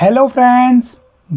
hello friends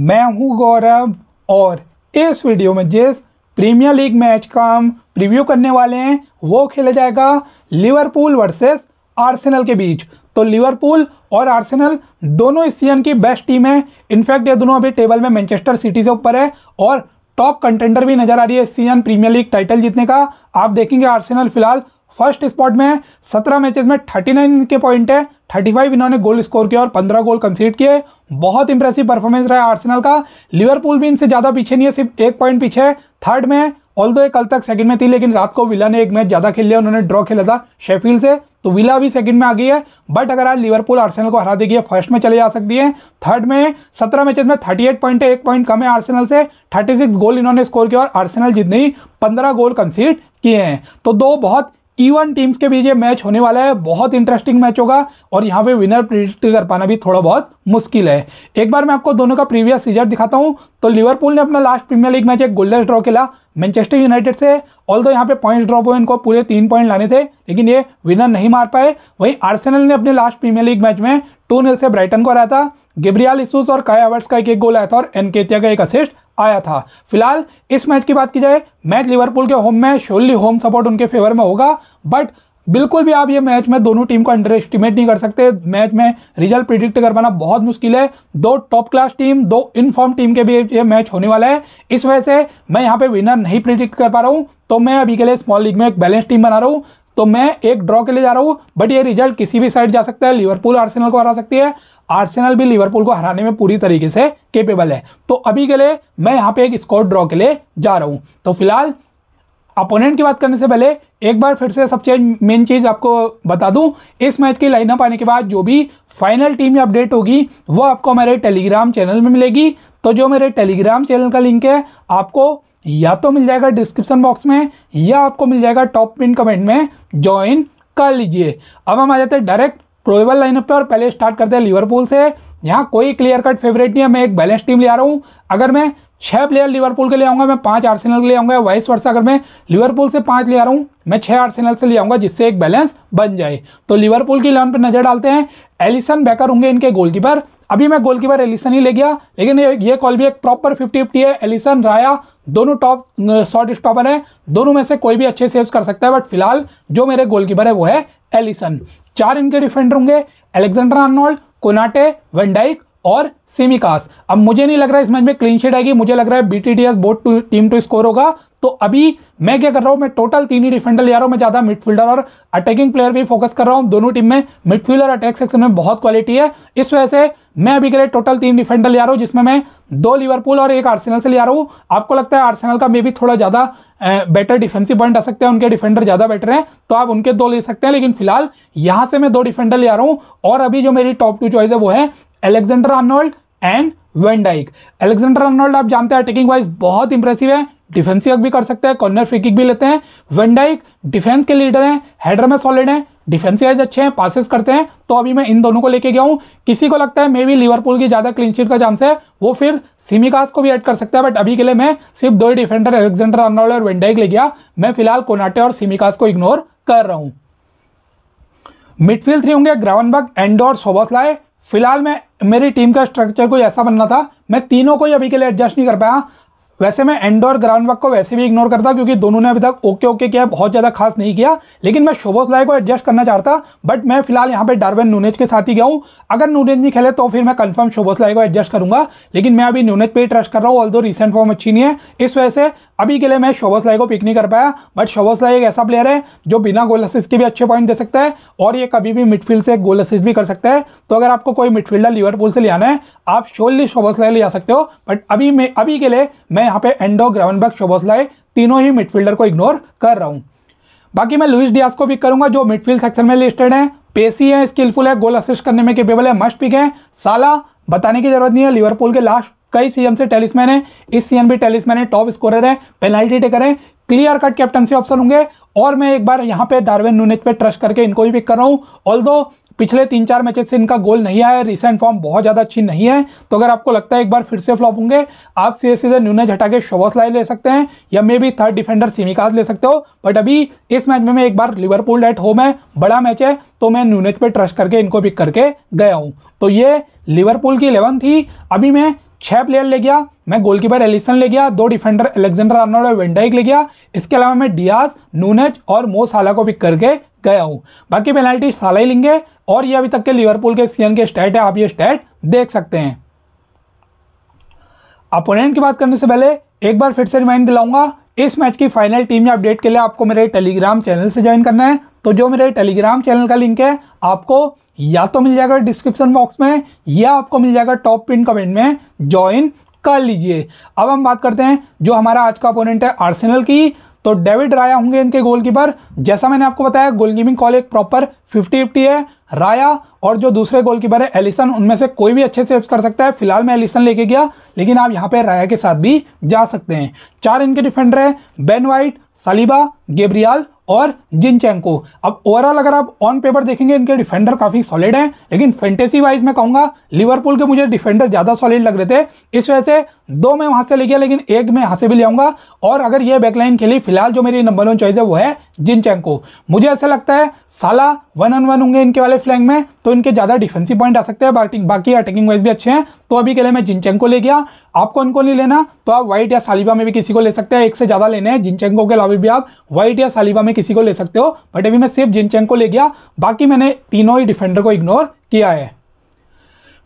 मैं हूं गौरव और इस वीडियो में जिस प्रीमियर लीग मैच का हम प्रीव्यू करने वाले हैं वो खेला जाएगा लिवरपूल वर्सेस आर्सेनल के बीच तो लिवरपूल और आर्सेनल दोनों इस सीजन की बेस्ट टीम है इनफैक्ट ये दोनों अभी टेबल में मैनचेस्टर सिटी से ऊपर है और टॉप कंटेंडर भी नजर आ रही है इस सीजन प्रीमियर लीग टाइटल जीतने का आप देखेंगे आर्सेनल फिलहाल फर्स्ट स्पॉट में है सत्रह मैचेस में थर्टी नाइन के पॉइंट है 35 इन्होंने गोल स्कोर किया और 15 गोल कंसीड किए बहुत इंप्रेसिव परफॉर्मेंस रहा आर्सेनल का लिवरपूल भी इनसे ज़्यादा पीछे नहीं है सिर्फ एक पॉइंट पीछे है थर्ड में ऑल दो कल तक सेकंड में थी लेकिन रात को विला ने एक मैच ज़्यादा खेल लिया उन्होंने ड्रॉ खेला था शेफील से तो विला भी सेकंड में आ गई है बट अगर आज लिवरपूल आर्सेनल को हरा देगी फर्स्ट में चले जा सकती है थर्ड में सत्रह मैचेस में थर्टी एट पॉइंट है एक पॉइंट कम है आर्सेनल से थर्टी सिक्स गोल इन्होंने स्कोर किया और आर्सेनल जितने ही पंद्रह गोल कंसीड किए हैं तो दो बहुत इवन e टीम्स के बीच ये मैच होने वाला है बहुत इंटरेस्टिंग मैच होगा और यहाँ पे विनर प्रिडिक्ट कर पाना भी थोड़ा बहुत मुश्किल है एक बार मैं आपको दोनों का प्रीवियस रिजल्ट दिखाता हूँ तो लिवरपूल ने अपना लास्ट प्रीमियर लीग मैच एक गोल्डन ड्रॉ खेला मैनचेस्टर यूनाइटेड से ऑल दो यहाँ पे पॉइंट्स ड्रॉप हुए इनको पूरे तीन पॉइंट लाने थे लेकिन ये विनर नहीं मार पाए वहीं आर्सेनल ने अपने लास्ट प्रीमियर लीग मैच में टू नील से ब्राइटन को हराया था गिब्रियाल इसूस और काया वर्ट्स का एक एक गोल आया था और एनकेतिया का एक असिस्ट आया था फिलहाल इस मैच की बात की जाए मैच लिवरपूल के होम में शोली होम सपोर्ट उनके फेवर में होगा बट बिल्कुल भी आप ये मैच में दोनों टीम को अंडर एस्टिमेट नहीं कर सकते मैच में रिजल्ट प्रिडिक्ट कर पाना बहुत मुश्किल है दो टॉप क्लास टीम दो इनफॉर्म टीम के भी ये मैच होने वाला है इस वजह से मैं यहाँ पे विनर नहीं प्रिडिक्ट कर पा रहा हूँ तो मैं अभी के लिए स्मॉल लीग में एक बैलेंस टीम बना रहा हूँ तो मैं एक ड्रॉ के लिए जा रहा हूँ बट ये रिजल्ट किसी भी साइड जा सकता है लिवरपूल आर्सेनल को हरा सकती है आर्सेनल भी लिवरपूल को हराने में पूरी तरीके से केपेबल है तो अभी के लिए मैं यहाँ पे एक स्कोर ड्रॉ के लिए जा रहा हूँ तो फिलहाल अपोनेंट की बात करने से पहले एक बार फिर से सबसे मेन चीज़ आपको बता दूं इस मैच की लाइनअप आने के बाद जो भी फाइनल टीम अपडेट होगी वो आपको हमारे टेलीग्राम चैनल में मिलेगी तो जो मेरे टेलीग्राम चैनल का लिंक है आपको या तो मिल जाएगा डिस्क्रिप्शन बॉक्स में या आपको मिल जाएगा टॉप पिन कमेंट में ज्वाइन कर लीजिए अब हम आ जाते हैं डायरेक्ट क्लोजेबल लाइनअप पे और पहले स्टार्ट करते हैं लिवरपूल से यहाँ कोई क्लियर कट फेवरेट नहीं है मैं एक बैलेंस टीम ले आ रहा हूँ अगर मैं छह प्लेयर लिवरपूल के ले आऊंगा मैं पांच आर्सेनल के ले आऊंगा वाइस वर्षा अगर मैं लिवरपूल से पांच ले आ रहा हूँ मैं छह आर्सेनल से ले आऊंगा जिससे एक बैलेंस बन जाए तो लिवरपूल की लाइन पर नज़र डालते हैं एलिसन बैकर होंगे इनके गोलकीपर अभी मैं गोलकीपर एलिसन ही ले गया लेकिन ये कॉल भी एक प्रॉपर फिफ्टी फिफ्टी है एलिसन राया दोनों टॉप शॉर्ट स्टॉपर है दोनों में से कोई भी अच्छे सेव कर सकता है बट फिलहाल जो मेरे गोलकीपर है वो है एलिसन चार इनके डिफेंडर होंगे एलेक्जेंडर आर्नोल्ड कोनाटे वेंडाइक और सिमिकास अब मुझे नहीं लग रहा है इस मैच में क्लीन शीट आएगी मुझे लग रहा है BTDS to team to score होगा तो अभी मैं क्या कर रहा हूं मैं टोटल तीन ही डिफेंडर ले रहा हूं मैं ज्यादा मिडफील्डर और अटैकिंग प्लेयर भी फोकस कर रहा हूं दोनों टीम में मिडफील्डर और अटैक सेक्शन में बहुत क्वालिटी है इस वजह से मैं अभी के लिए टोटल तीन डिफेंडर ले रहा हूं जिसमें मैं दो लिवरपूल और एक आर्सेनल से ले रहा हूं आपको लगता है आर्सेनल का मे भी थोड़ा ज्यादा बेटर डिफेंसिव पॉइंट आ सकते हैं उनके डिफेंडर ज्यादा बेटर हैं तो आप उनके दो ले सकते हैं लेकिन फिलहाल यहां से मैं दो डिफेंडर ले आ रहा हूं और अभी जो मेरी टॉप टू चॉइस है वो है Alexander Arnold and Van Dijk Alexander Arnold आप जानते हैं अटैकिंग वाइज बहुत इंप्रेसिव है डिफेंसिव भी कर सकते हैं कॉर्नर फ्री किक भी लेते हैं वेंडाइक डिफेंस के लीडर हैं हेडर में सॉलिड है डिफेंस वाइज अच्छे हैं पासिस करते हैं तो अभी मैं इन दोनों को लेके गया हूं किसी को लगता है मे बी लिवरपूल की ज़्यादा क्लीन शीट का चांस है वो फिर सिमिकास को भी ऐड कर सकता है बट अभी के लिए मैं सिर्फ दो ही डिफेंडर एलेक्जेंडर आर्नोल्ड और वेंडाइक ले गया मैं फिलहाल कोनाटे और सिमिकास को इग्नोर कर रहा हूं मिडफील्ड थ्री होंगे ग्रावनबर्ग एंडोर सोबसलाय फिलहाल मैं मेरी टीम का स्ट्रक्चर कोई ऐसा बनना था मैं तीनों को ही अभी के लिए एडजस्ट नहीं कर पाया वैसे मैं एंड और ग्राउंड वर्क को वैसे भी इग्नोर करता क्योंकि दोनों ने अभी तक ओके ओके किया बहुत ज़्यादा खास नहीं किया लेकिन मैं शोभोस लाय को एडजस्ट करना चाहता बट मैं फिलहाल यहाँ पे डार्विन नूनेज के साथ ही गया हूँ अगर नूनेज नहीं खेले तो फिर मैं कंफर्म शोभोस लाय को एडजस्ट करूंगा लेकिन मैं अभी नूनेज पे ही ट्रस्ट कर रहा हूँ ऑल दो रिसेंट फॉर्म अच्छी नहीं है इस वजह से अभी के लिए मैं शोभोस लाय को पिक नहीं कर पाया बट शोभोस लाय एक ऐसा प्लेयर है जो बिना गोल असिस्ट के भी अच्छे पॉइंट दे सकता है और ये कभी भी मिडफील्ड से गोल असिस्ट भी कर सकता है तो अगर आपको कोई मिडफील्डर लिवरपूल से ले आना है आप शोरली शोभोस लाय ले जा सकते हो बट अभी मैं अभी के लिए मैं मैं यहाँ पे एंडो ग्रेवनबर्ग शोबोसलाय तीनों ही मिडफील्डर को इग्नोर कर रहा हूँ बाकी मैं लुइस डियास को भी करूंगा जो मिडफील्ड सेक्शन में लिस्टेड है पेसी है स्किलफुल है गोल असिस्ट करने में केपेबल है मस्ट पिक है साला बताने की जरूरत नहीं है लिवरपूल के लास्ट कई सीजन से टेलिसमैन है इस सीजन भी टेलिसमैन है टॉप स्कोरर है पेनल्टी टेकर है क्लियर कट कैप्टनसी ऑप्शन होंगे और मैं एक बार यहाँ पे डार्विन नूनेज पे ट्रस्ट करके इनको भी पिक कर रहा हूँ ऑल पिछले तीन चार मैचेस से इनका गोल नहीं आया रिसेंट फॉर्म बहुत ज़्यादा अच्छी नहीं है तो अगर आपको लगता है एक बार फिर से फ्लॉप होंगे आप सीधे सीधे न्यूनेज हटा के शोवस लाई ले सकते हैं या maybe third defender Tsimikas ले सकते हो बट अभी इस मैच में मैं एक बार लिवरपूल एट होम है बड़ा मैच है तो मैं न्यूनेज पर ट्रस्ट करके इनको पिक करके गया हूँ तो ये लिवरपूल की इलेवन थी अभी मैं छह प्लेयर ले गया मैं गोलकीपर एलिसन ले गया दो डिफेंडर अलेक्जेंडर आर्नोल्ड और वेंडाइक ले गया इसके अलावा मैं डियाज नूनेज और मोसाला को पिक करके गया हूँ बाकी पेनाल्टी साला ही लेंगे और ये अभी तक के लिवरपूल के सीएन के स्टैट है आप ये स्टैट देख सकते हैं अपोनेंट की बात करने से पहले एक बार फिर से रिमाइंड दिलाऊंगा इस मैच की फाइनल टीम या अपडेट के लिए आपको मेरे टेलीग्राम चैनल से ज्वाइन करना है तो जो मेरे टेलीग्राम चैनल का लिंक है आपको या तो मिल जाएगा डिस्क्रिप्शन बॉक्स में या आपको मिल जाएगा टॉप पिन कमेंट में ज्वाइन कर लीजिए अब हम बात करते हैं जो हमारा आज का अपोनेंट है आर्सेनल की तो डेविड राया होंगे इनके गोलकीपर जैसा मैंने आपको बताया गोलकीपिंग कॉल एक प्रॉपर फिफ्टी फिफ्टी है राया और जो दूसरे गोलकीपर है एलिसन उनमें से कोई भी अच्छे से कर सकता है फिलहाल मैं एलिसन लेके गया लेकिन आप यहाँ पे राया के साथ भी जा सकते हैं चार इनके डिफेंडर है बेन वाइट सलीबा गेब्रियाल और जिन चैंको अब ओवरऑल अगर आप ऑन पेपर देखेंगे इनके डिफेंडर काफ़ी सॉलिड हैं लेकिन फैंटेसी वाइज मैं कहूंगा लिवरपूल के मुझे डिफेंडर ज़्यादा सॉलिड लग रहे थे इस वजह से दो मैं वहां से ले गया लेकिन एक मैं यहां से भी ले आऊंगा और अगर ये बैकलाइन खेली फिलहाल जो मेरी नंबर वन चॉइस है वो है को मुझे ऐसा लगता है साला वन ऑन वन होंगे इनके वाले फ्लैंग में तो इनके ज़्यादा डिफेंसिव पॉइंट आ सकते हैं बाकी अटैकिंग वाइज भी अच्छे हैं तो अभी के लिए मैं को ले गया आपको इनको नहीं लेना तो आप व्हाइट या सालिबा में भी किसी को ले सकते हैं एक से ज़्यादा लेने हैं जिनचैंको के अलावा भी आप व्हाइट या सालिबा में किसी को ले सकते हो बट अभी मैं सिर्फ को ले गया बाकी मैंने तीनों ही डिफेंडर को इग्नोर किया है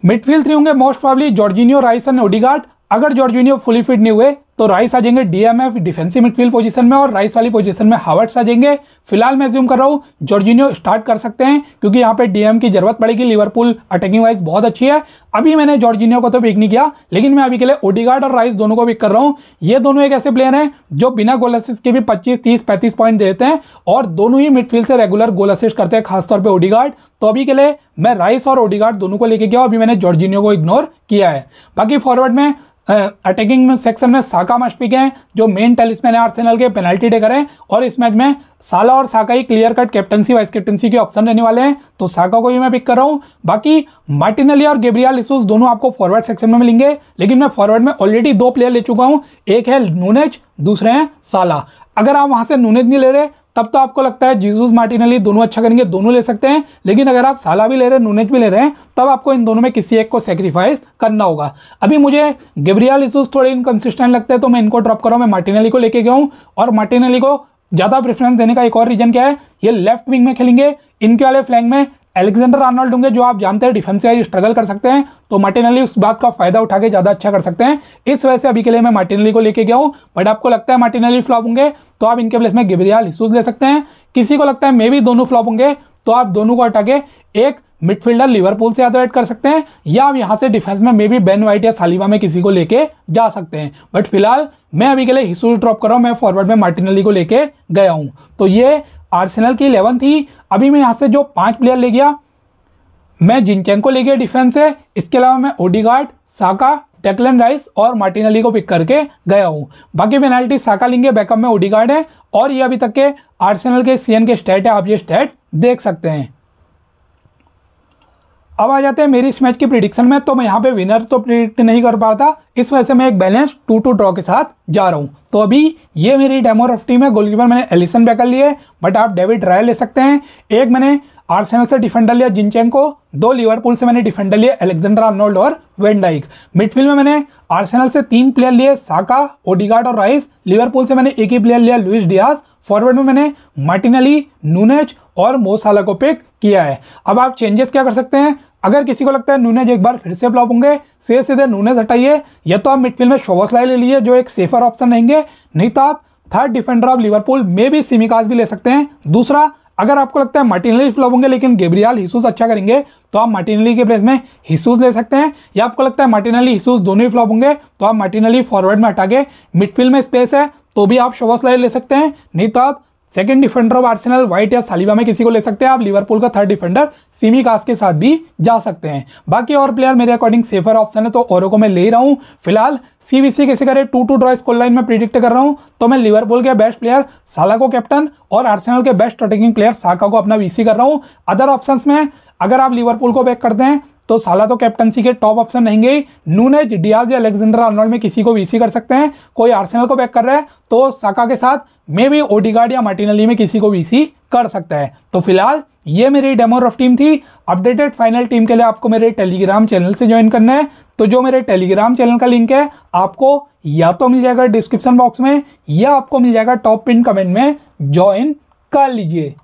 मिडफील्ड थ्री होंगे most probably Jorginho Rice and Odegaard अगर जॉर्जिनियो फुली फिट नहीं हुए तो राइस आ जाएंगे डीएमएफ डिफेंसिव मिडफील्ड पोजीशन में और राइस वाली पोजीशन में हावर्ट्स आ जाएंगे फिलहाल मैं ज्यूम कर रहा हूँ जॉर्जिनियो स्टार्ट कर सकते हैं क्योंकि यहाँ पे डीएम की जरूरत पड़ेगी लिवरपूल अटैकिंग वाइज बहुत अच्छी है अभी मैंने जॉर्जिनियो को तो पिक नहीं किया लेकिन मैं अभी के लिए ओडिगार्ड और राइस दोनों को पिक कर रहा हूँ ये दोनों एक ऐसे प्लेयर हैं जो बिना गोल असिस्ट के भी पच्चीस तीस पैंतीस पॉइंट देते हैं और दोनों ही मिडफील्ड से रेगुलर गोल असिस्ट करते हैं खासतौर पर ओडिगार्ड तो अभी के लिए मैं राइस और ओडिगार्ड दोनों को लेके गया अभी मैंने जॉर्जिनियो को इग्नोर किया है बाकी फॉरवर्ड में अटैकिंग में सेक्शन में साका पिक हैं जो मेन टेलिसमैन है आर्सेनल के पेनल्टी टेकर हैं और इस मैच में साला और साका ही clear cut captaincy vice captaincy के ऑप्शन रहने वाले हैं तो साका को भी मैं पिक कर रहा हूँ बाकी मार्टिनली और गेब्रियाल इसूस दोनों आपको फॉरवर्ड सेक्शन में मिलेंगे लेकिन मैं फॉरवर्ड में ऑलरेडी दो प्लेयर ले चुका हूँ एक है नूनेज दूसरे हैं साला अगर आप वहाँ से नूनेज नहीं ले रहे तब तो आपको लगता है जीसूस मार्टिनली दोनों अच्छा करेंगे दोनों ले सकते हैं लेकिन अगर आप साला भी ले रहे हैं नूनेज भी ले रहे हैं तब आपको इन दोनों में किसी एक को सेक्रीफाइस करना होगा अभी मुझे गब्रियाल इसूस थोड़े इनकन्सिस्टेंट लगते हैं तो मैं इनको ड्रॉप कर मैं मार्टिनली को लेके गया हूँ और मार्टिनली को ज़्यादा प्रेफरेंस देने का एक और रीज़न क्या है ये लेफ्ट विंग में खेलेंगे इनके वाले फ्लैंग में एलेक्जेंडर आर्नोल्ड होंगे जो आप जानते हैं डिफेंसिव स्ट्रगल कर सकते हैं तो मार्टिनली उस बात का फायदा उठा के ज़्यादा अच्छा कर सकते हैं इस वजह से अभी के लिए मैं मार्टिनली को लेके गया हूँ बट आपको लगता है मार्टिनली फ्लॉप होंगे तो आप इनके प्लेस में गिबरियाल हिसूस ले सकते हैं किसी को लगता है मे भी दोनों फ्लॉप होंगे तो आप दोनों को हटा के एक मिडफील्डर लिवरपूल से या तो ऐड कर सकते हैं या आप यहाँ से डिफेंस में मे बी बेन वाइट या सालिवा में किसी को लेके जा सकते हैं बट फिलहाल मैं अभी के लिए हिसूस ड्रॉप कर रहा हूँ मैं फॉरवर्ड में मार्टिनली को लेके गया हूँ तो ये आर्सेनल की इलेवन थी अभी मैं यहाँ से जो पांच प्लेयर ले गया मैं जिनचेंको ले गया डिफेंस से इसके अलावा मैं ओडीगार्ड साका टेकलन राइस और मार्टिन अली को पिक करके गया हूँ बाकी पेनाल्टी साका लेंगे बैकअप में ओडीगार्ड है और ये अभी तक के आर्सेनल के सी के स्टेट है आप ये स्टेट देख सकते हैं अब आ जाते हैं मेरी इस मैच की प्रिडिक्शन में तो मैं यहाँ पे विनर तो प्रिडिक्ट नहीं कर पा रहा था इस वजह से मैं एक बैलेंस टू टू ड्रॉ के साथ जा रहा हूँ तो अभी ये मेरी डेमो टीम है गोलकीपर मैंने एलिसन बैकर लिए बट आप डेविड राय ले सकते हैं एक मैंने आर्सेनल से डिफेंडर लिया जिनचेंग को दो लिवरपूल से मैंने डिफेंडर लिया एलेक्जेंडर आर्नोल्ड और वेंडाइक मिडफील्ड में मैंने आर्सेनल से तीन प्लेयर लिए साका ओडिगार्ड और राइस लिवरपूल से मैंने एक ही प्लेयर लिया लुइस डियाज फॉरवर्ड में मैंने मार्टिनली नूनेज और मोसाला को पिक किया है अब आप चेंजेस क्या कर सकते हैं अगर किसी को लगता है नूनेज एक बार फिर से फ्लॉप होंगे सीधे सीधे नूनेज हटाइए या तो आप मिडफील्ड में लाई ले लीजिए जो एक सेफर ऑप्शन रहेंगे नहीं तो आप थर्ड डिफेंडर ऑफ लिवरपूल में भी सिमिकास भी ले सकते हैं दूसरा अगर आपको लगता है मार्टिनली फ्लॉप होंगे लेकिन गेबरियाल हिसूस अच्छा करेंगे तो आप मार्टिनली के प्लेस में हिसूस ले सकते हैं या आपको लगता है मार्टिनली हिसूस दोनों ही फ्लॉप होंगे तो आप मार्टिनली फॉरवर्ड में हटा के मिडफील्ड में स्पेस है तो भी आप शोवसलाई ले सकते हैं नहीं तो आप second defender of Arsenal White या सालिबा में किसी को ले सकते हैं आप लिवरपूल का थर्ड डिफेंडर सिमी कास के साथ भी जा सकते हैं बाकी और प्लेयर मेरे अकॉर्डिंग सेफर ऑप्शन है तो औरों को मैं ले रहा हूँ फिलहाल सीवीसी कैसे करे two two draw score line में प्रिडिक्ट कर रहा हूँ तो मैं लिवरपूल के बेस्ट प्लेयर साला को कैप्टन और आर्सेनल के बेस्ट अटैकिंग प्लेयर साका को अपना वीसी कर रहा हूँ अदर ऑप्शन में अगर आप लिवरपूल को बैक करते हैं तो साला तो कैप्टनसी के टॉप ऑप्शन रहेंगे नूनेज डियाज या अलेक्जेंडर आर्नोल्ड में किसी को भी इसी कर सकते हैं कोई आर्सेनल को बैक कर रहा है तो साका के साथ मे भी ओडिगार्ड या मार्टिनली में किसी को भी इसी कर सकता है तो फिलहाल ये मेरी डेमो रफ टीम थी अपडेटेड फाइनल टीम के लिए आपको मेरे टेलीग्राम चैनल से ज्वाइन करना है तो जो मेरे टेलीग्राम चैनल का लिंक है आपको या तो मिल जाएगा डिस्क्रिप्शन बॉक्स में या आपको मिल जाएगा टॉप पिन कमेंट में ज्वाइन कर लीजिए